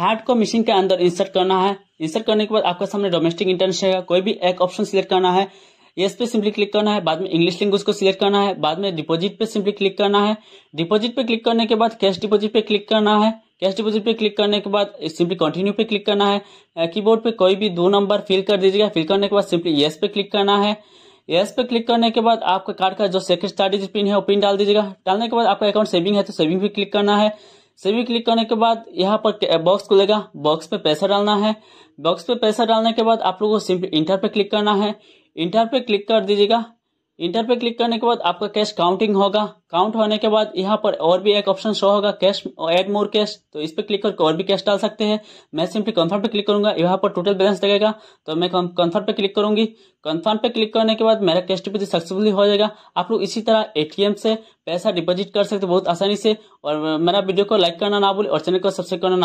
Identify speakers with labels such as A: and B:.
A: card को machine के अंदर इंसर्ट करना है इंसर्ट करने के बाद आपके सामने डोमेस्टिक इंटरनेशनल का कोई भी एक ऑप्शन सिलेक्ट करना है यस पे सिंपली क्लिक करना है बाद में इंग्लिश लैंग्वेज को सिलेक्ट करना है बाद में डिपॉजिट पे सिंपली क्लिक करना है डिपॉजिट पे क्लिक करने के बाद कैश डिपॉजिट पे क्लिक करना है कैश डिपॉजिट पे क्लिक करने के बाद सिंपली कंटिन्यू पे क्लिक करना है कीबोर्ड पे कोई भी दो नंबर फिल कर दीजिएगा फिल करने के बाद सिंपली येस पे क्लिक करना है यस पे क्लिक करने के बाद आपका कार्ड का जो सेकंड स्टार्टिज पिन है वो पिन डाल दीजिएगा डालने के बाद आपका अकाउंट सेविंग है तो सेविंग पे क्लिक करना है सेविंग क्लिक करने के बाद यहाँ पर बॉक्स खुलेगा बॉक्स पे पैसा डालना है बॉक्स पे पैसा डालने के बाद आप लोगों को सिंपली इंटर पे क्लिक करना है इंटर पे क्लिक कर दीजिएगा इंटर पे क्लिक करने के बाद आपका कैश काउंटिंग होगा काउंट होने के बाद यहाँ पर और भी एक ऑप्शन शो होगा कैश एड मोर कैश तो इस पर क्लिक करके और भी कैश डाल सकते हैं मैं सिंपली कंफर्म पे क्लिक करूंगा यहाँ पर टोटल बैलेंस लगेगा तो मैं कंफर्म पे क्लिक करूंगी कंफर्म पे क्लिक करने के बाद मेरा कैश डिपोजिट सक्सेसफुली हो जाएगा आप लोग इसी तरह एटीएम से पैसा डिपोजिट कर सकते बहुत आसानी से और मेरा वीडियो को लाइक करना ना भूल और चैनल को सब्सक्राइब करना